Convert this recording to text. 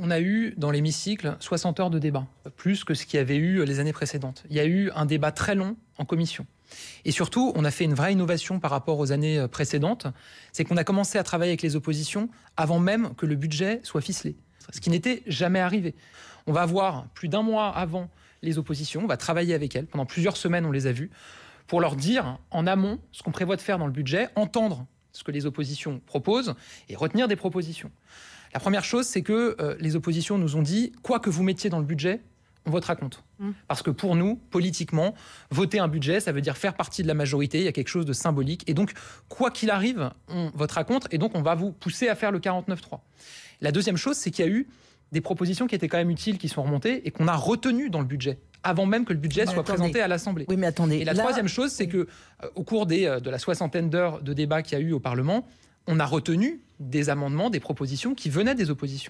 on a eu dans l'hémicycle 60 heures de débat, plus que ce qu'il y avait eu euh, les années précédentes. Il y a eu un débat très long en commission. Et surtout, on a fait une vraie innovation par rapport aux années euh, précédentes, c'est qu'on a commencé à travailler avec les oppositions avant même que le budget soit ficelé, ce qui n'était jamais arrivé. On va voir plus d'un mois avant les oppositions, on va travailler avec elles, pendant plusieurs semaines on les a vues, pour leur dire en amont ce qu'on prévoit de faire dans le budget, entendre ce que les oppositions proposent et retenir des propositions. La première chose, c'est que euh, les oppositions nous ont dit, quoi que vous mettiez dans le budget, on votera contre. Mmh. Parce que pour nous, politiquement, voter un budget, ça veut dire faire partie de la majorité, il y a quelque chose de symbolique. Et donc, quoi qu'il arrive, on votera contre, et donc on va vous pousser à faire le 49-3. La deuxième chose, c'est qu'il y a eu des propositions qui étaient quand même utiles, qui sont remontées, et qu'on a retenues dans le budget avant même que le budget soit présenté à l'Assemblée. Oui, mais attendez. Et la troisième chose, c'est que euh, au cours des, euh, de la soixantaine d'heures de débat qu'il y a eu au Parlement, on a retenu des amendements, des propositions qui venaient des oppositions.